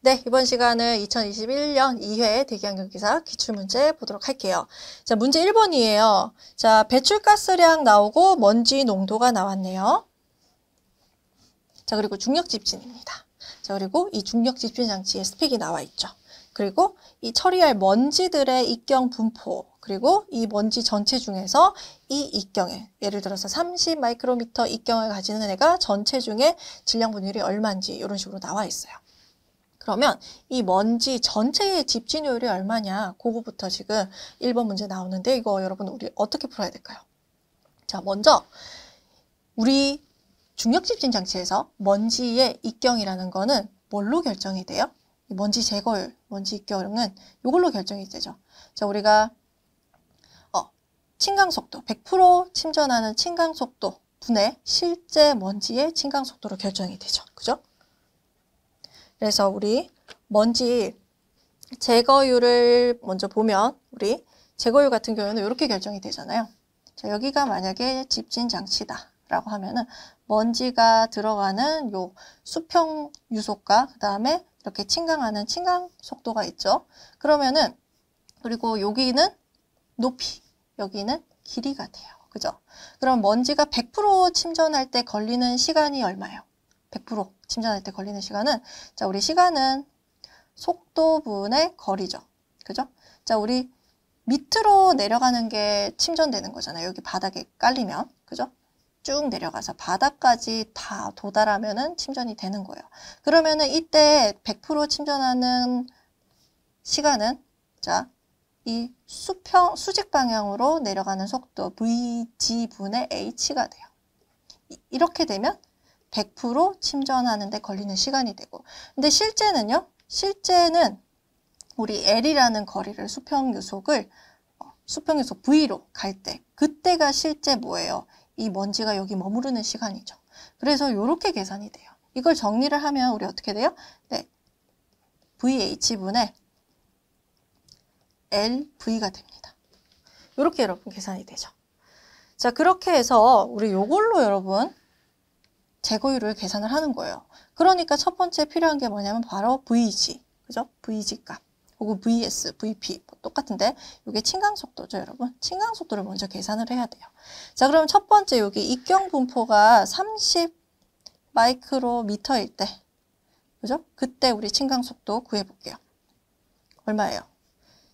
네, 이번 시간은 2021년 2회 대기환경 기사 기출문제 보도록 할게요. 자, 문제 1번이에요. 자, 배출가스량 나오고 먼지 농도가 나왔네요. 자, 그리고 중력집진입니다. 자, 그리고 이 중력집진 장치에 스펙이 나와 있죠. 그리고 이 처리할 먼지들의 입경 분포, 그리고 이 먼지 전체 중에서 이 입경에, 예를 들어서 30 마이크로미터 입경을 가지는 애가 전체 중에 질량 분율이 얼마인지 이런 식으로 나와 있어요. 그러면 이 먼지 전체의 집진율이 얼마냐 그거부터 지금 1번 문제 나오는데 이거 여러분 우리 어떻게 풀어야 될까요? 자 먼저 우리 중력집진 장치에서 먼지의 입경이라는 거는 뭘로 결정이 돼요? 먼지 제거율, 먼지 입경은 이걸로 결정이 되죠. 자 우리가 어, 침강속도, 100% 침전하는 침강속도 분의 실제 먼지의 침강 속도로 결정이 되죠. 그죠? 그래서 우리 먼지 제거율을 먼저 보면 우리 제거율 같은 경우에는 이렇게 결정이 되잖아요. 자, 여기가 만약에 집진 장치다 라고 하면은 먼지가 들어가는 요 수평 유속과 그 다음에 이렇게 침강하는 침강 속도가 있죠. 그러면은 그리고 여기는 높이, 여기는 길이가 돼요. 그죠? 그럼 먼지가 100% 침전할 때 걸리는 시간이 얼마예요? 100%. 침전할 때 걸리는 시간은 자 우리 시간은 속도분의 거리죠. 그죠? 자 우리 밑으로 내려가는 게 침전되는 거잖아요. 여기 바닥에 깔리면 그죠? 쭉 내려가서 바닥까지 다 도달하면은 침전이 되는 거예요. 그러면은 이때 100% 침전하는 시간은 자 이 수평 수직 방향으로 내려가는 속도 vg분의 h가 돼요. 이렇게 되면 100% 침전하는데 걸리는 시간이 되고 근데 실제는요 실제는 우리 L이라는 거리를 수평 유속을 어, 수평 유속 V로 갈 때 그때가 실제 뭐예요? 이 먼지가 여기 머무르는 시간이죠. 그래서 이렇게 계산이 돼요. 이걸 정리를 하면 우리 어떻게 돼요? 네, VH분의 LV가 됩니다. 이렇게 여러분 계산이 되죠. 자 그렇게 해서 우리 요걸로 여러분 제거율을 계산을 하는 거예요. 그러니까 첫 번째 필요한 게 뭐냐면 바로 VG, 그죠? VG 값. 그리고 VS, VP 뭐 똑같은데 이게 층강속도죠 여러분 층강속도를 먼저 계산을 해야 돼요 자 그럼 첫 번째 여기 입경분포가 30 마이크로미터일 때 그죠? 그때 우리 층강속도 구해볼게요 얼마예요?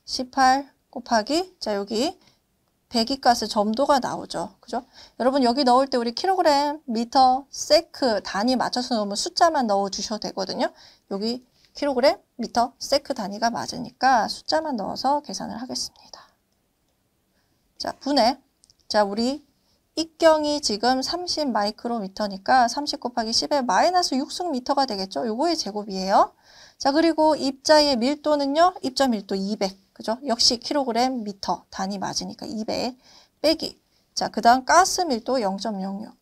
18 곱하기 자 여기 배기가스 점도가 나오죠. 그죠? 여러분 여기 넣을 때 우리 킬로그램, 미터, 세크 단위 맞춰서 넣으면 숫자만 넣어 주셔도 되거든요. 여기 킬로그램, 미터, 세크 단위가 맞으니까 숫자만 넣어서 계산을 하겠습니다. 자, 분해. 자, 우리 입경이 지금 30 마이크로미터니까 30 곱하기 10에 마이너스 6승미터가 되겠죠? 요거의 제곱이에요. 자, 그리고 입자의 밀도는요. 입자 밀도 200. 그죠? 역시 킬로그램 미터 단위 맞으니까 2배 빼기. 자, 그 다음 가스 밀도 0.06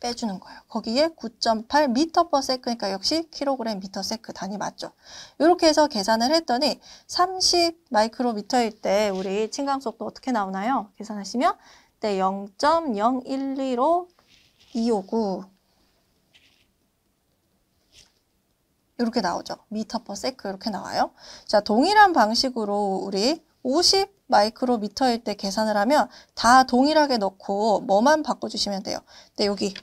빼주는 거예요. 거기에 9.8 미터 퍼 세크니까 역시 킬로그램 미터 세크 단위 맞죠. 이렇게 해서 계산을 했더니 30 마이크로미터일 때 우리 침강속도 어떻게 나오나요? 계산하시면 네, 0 0 1 2로259 이렇게 나오죠. 미터 퍼 세크 이렇게 나와요. 자, 동일한 방식으로 우리 50 마이크로미터일 때 계산을 하면 다 동일하게 넣고 뭐만 바꿔주시면 돼요. 근데 네, 여기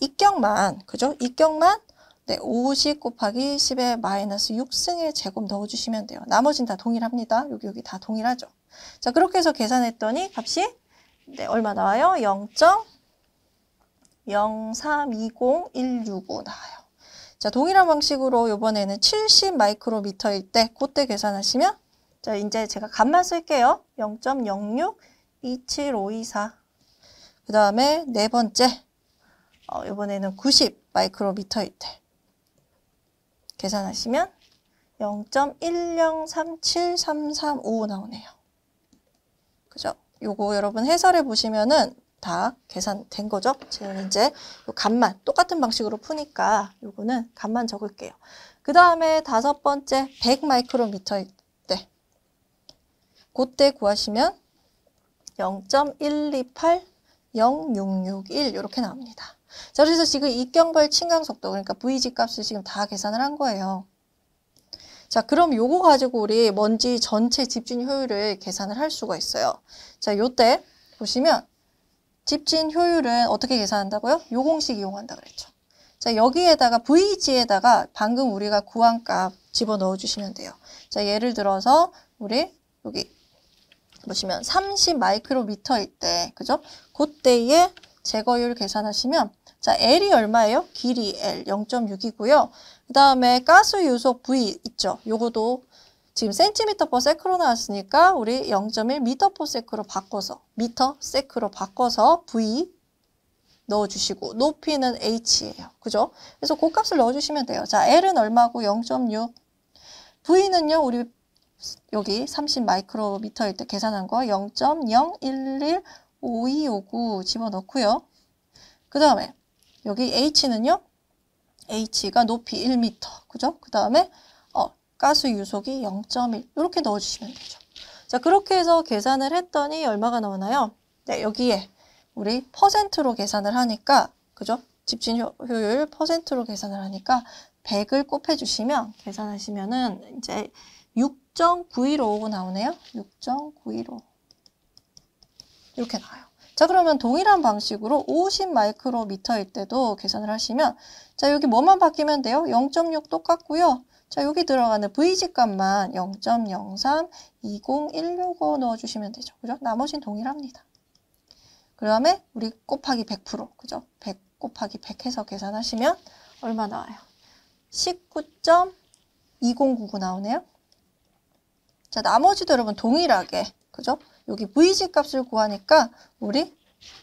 입격만, 그죠? 입격만 네, 50 곱하기 10의 마이너스 6승의 제곱 넣어주시면 돼요. 나머진 다 동일합니다. 여기 여기 다 동일하죠. 자, 그렇게 해서 계산했더니 값이 네, 얼마 나와요? 0.032016 나와요. 자, 동일한 방식으로 이번에는 70 마이크로미터일 때 그때 계산하시면 자, 이제 제가 값만 쓸게요. 0.06 27524. 그 다음에 네 번째. 어, 이번에는 90 마이크로미터일 때 계산하시면 0.1037335 나오네요. 그죠? 요거 여러분 해설해 보시면은 다 계산된 거죠. 저는 이제 요 값만 똑같은 방식으로 푸니까 요거는 값만 적을게요. 그 다음에 다섯 번째 100 마이크로미터일 때 그때 구하시면 0.128 0661 이렇게 나옵니다. 자 그래서 지금 입경벌 침강속도 그러니까 Vg 값을 지금 다 계산을 한 거예요. 자 그럼 요거 가지고 우리 먼지 전체 집중 효율을 계산을 할 수가 있어요. 자 요 때 보시면 집진 효율은 어떻게 계산한다고요? 요 공식 이용한다 그랬죠. 자, 여기에다가 VG에다가 방금 우리가 구한 값 집어넣어 주시면 돼요. 자, 예를 들어서 우리 여기 보시면 30 마이크로미터일 때, 그죠? 그때의 제거율 계산하시면 자, L이 얼마예요? 길이 L 0.6이고요. 그 다음에 가스 유속 V 있죠? 요거도 지금 센티미터 퍼 세크로 나왔으니까 우리 0.1 미터 퍼 세크로 바꿔서 미터 세크로 바꿔서 V 넣어주시고 높이는 H예요. 그죠? 그래서 그 값을 넣어주시면 돼요. 자, L은 얼마고 0.6 V는요. 우리 여기 30 마이크로미터일 때 계산한 거 0.0115259 집어넣고요. 그 다음에 여기 H는요. H가 높이 1미터 그죠? 그 다음에 가스 유속이 0.1 이렇게 넣어주시면 되죠. 자 그렇게 해서 계산을 했더니 얼마가 나오나요? 네 여기에 우리 퍼센트로 계산을 하니까 그죠? 집진 효율 퍼센트로 계산을 하니까 100을 곱해주시면 계산하시면은 이제 6 9 1 5 나오네요. 6.915 이렇게 나와요. 자 그러면 동일한 방식으로 50 마이크로미터일 때도 계산을 하시면 자 여기 뭐만 바뀌면 돼요? 0.6 똑같고요. 자, 여기 들어가는 V직 값만 0.03 20165 넣어주시면 되죠. 그죠? 나머지는 동일합니다. 그 다음에 우리 곱하기 100% 그죠? 100 곱하기 100 해서 계산하시면 얼마 나와요? 19.2099 나오네요. 자, 나머지도 여러분 동일하게 그죠? 여기 V직 값을 구하니까 우리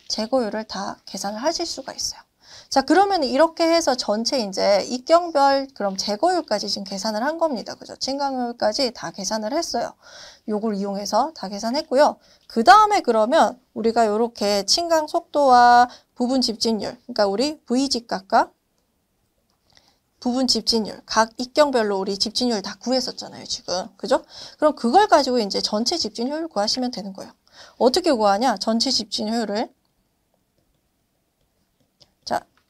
재고율을 다 계산을 하실 수가 있어요. 자, 그러면 이렇게 해서 전체 이제 입경별 그럼 제거율까지 지금 계산을 한 겁니다. 그죠? 침강율까지 다 계산을 했어요. 요걸 이용해서 다 계산했고요. 그 다음에 그러면 우리가 이렇게 침강 속도와 부분 집진율, 그러니까 우리 V집각과 부분 집진율, 각 입경별로 우리 집진율 다 구했었잖아요, 지금. 그죠? 그럼 그걸 가지고 이제 전체 집진율 구하시면 되는 거예요. 어떻게 구하냐? 전체 집진율을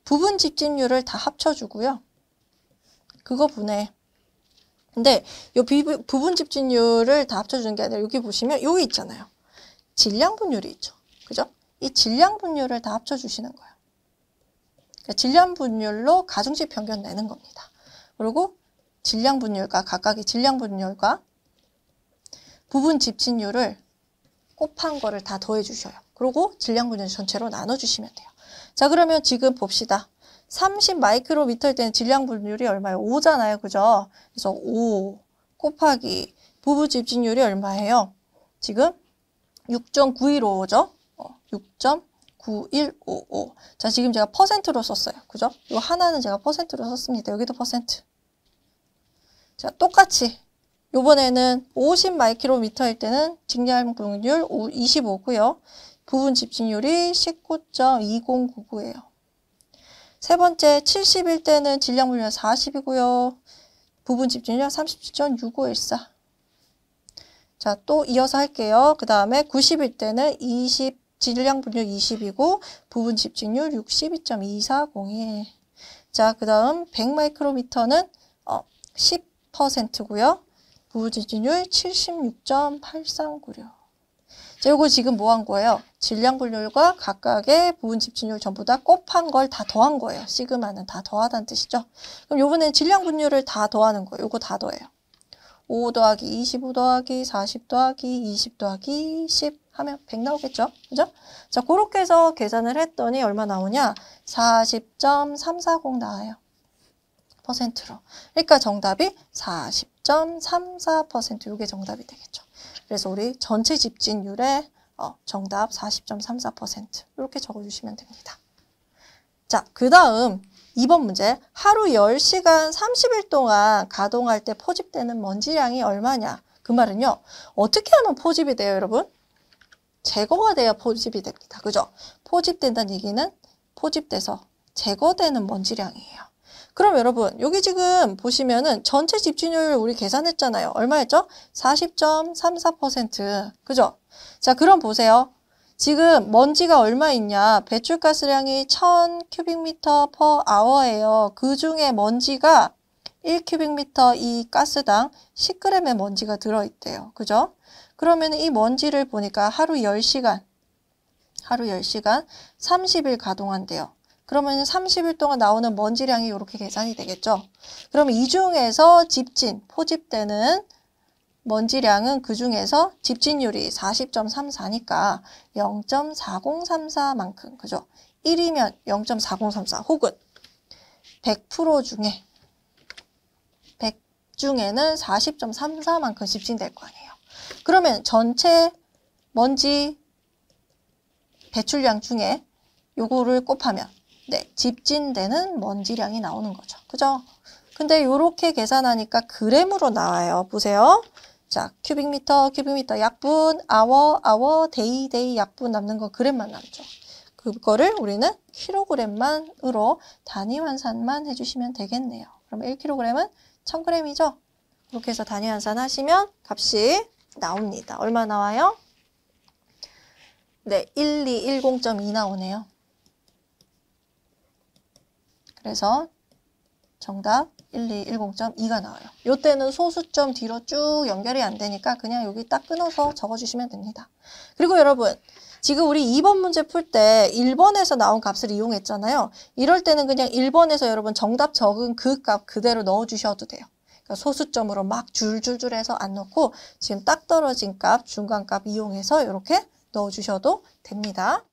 부분 집진율을 다 합쳐주고요. 그거 분해. 근데 이 부분 집진율을 다 합쳐주는 게 아니라 여기 보시면 여기 있잖아요. 질량 분율이 있죠. 그죠? 이 질량 분율을 다 합쳐주시는 거예요. 그러니까 질량 분율로 가중식 평균 내는 겁니다. 그리고 질량 분율과 각각의 질량 분율과 부분 집진율을 곱한 거를 다 더해 주셔요. 그리고 질량 분율 전체로 나눠 주시면 돼요. 자 그러면 지금 봅시다. 30 마이크로미터일 때는 질량 분율이 얼마예요? 5잖아요. 그죠? 그래서 5 곱하기 부부 집진율이 얼마예요? 지금 6.9155죠? 어, 6.9155. 자, 지금 제가 퍼센트로 썼어요. 그죠? 이거 하나는 제가 퍼센트로 썼습니다. 여기도 퍼센트. 자, 똑같이 요번에는 50 마이크로미터일 때는 질량 분율 25고요. 부분 집진율이 19.2099예요. 세 번째 70일 때는 질량 분열 40이고요. 부분 집중률 37.6514. 자, 또 이어서 할게요. 그 다음에 90일 때는 20, 질량 분류 20이고 부분 집진률 62.2401. 자, 그 다음 100마이크로미터는 어, 10%고요. 부분 집진률 76.839요. 자, 요거 지금 뭐 한 거예요? 질량 분율과 각각의 부분 집진율 전부 다 곱한 걸 다 더한 거예요. 시그마는 다 더하다는 뜻이죠. 그럼 요번엔 질량 분율을 다 더하는 거예요. 요거 다 더해요. 5 더하기 25 더하기 40 더하기 20 더하기 10 하면 100 나오겠죠. 그죠? 자, 그렇게 해서 계산을 했더니 얼마 나오냐? 40.340 나와요. 퍼센트로. 그러니까 정답이 40.34% 이게 정답이 되겠죠. 그래서 우리 전체 집진율의 어, 정답 40.34% 이렇게 적어주시면 됩니다. 자, 그 다음 2번 문제 하루 10시간 30일 동안 가동할 때 포집되는 먼지량이 얼마냐 그 말은요. 어떻게 하면 포집이 돼요 여러분? 제거가 돼야 포집이 됩니다. 그죠? 포집된다는 얘기는 포집돼서 제거되는 먼지량이에요. 그럼 여러분 여기 지금 보시면은 전체 집중률 우리 계산했잖아요. 얼마였죠? 40.34% 그죠? 자 그럼 보세요. 지금 먼지가 얼마 있냐? 배출가스량이 1000 큐빅미터 퍼 아워예요. 그 중에 먼지가 1 큐빅미터 이 가스당 10g의 먼지가 들어있대요. 그죠? 그러면 이 먼지를 보니까 하루 10시간, 하루 10시간 30일 가동한대요. 그러면 30일 동안 나오는 먼지량이 이렇게 계산이 되겠죠. 그럼 이 중에서 집진, 포집되는 먼지량은 그 중에서 집진율이 40.34니까 0.4034만큼, 그죠? 1이면 0.4034 혹은 100% 중에 100 중에는 40.34만큼 집진될 거 아니에요. 그러면 전체 먼지 배출량 중에 요거를 곱하면 네, 집진되는 먼지량이 나오는 거죠. 그죠? 근데 이렇게 계산하니까 그램으로 나와요. 보세요. 자, 큐빅미터, 큐빅미터 약분, 아워, 아워, 데이, 데이 약분 남는 거 그램만 남죠. 그거를 우리는 킬로그램만으로 단위 환산만 해주시면 되겠네요. 그럼 1kg은 1000g이죠? 이렇게 해서 단위 환산하시면 값이 나옵니다. 얼마 나와요? 네, 1210.2 나오네요. 그래서 정답 1210.2가 나와요. 이때는 소수점 뒤로 쭉 연결이 안 되니까 그냥 여기 딱 끊어서 적어주시면 됩니다. 그리고 여러분 지금 우리 2번 문제 풀 때 1번에서 나온 값을 이용했잖아요. 이럴 때는 그냥 1번에서 여러분 정답 적은 그 값 그대로 넣어주셔도 돼요. 그러니까 소수점으로 막 줄줄줄 해서 안 넣고 지금 딱 떨어진 값, 중간 값 이용해서 이렇게 넣어주셔도 됩니다.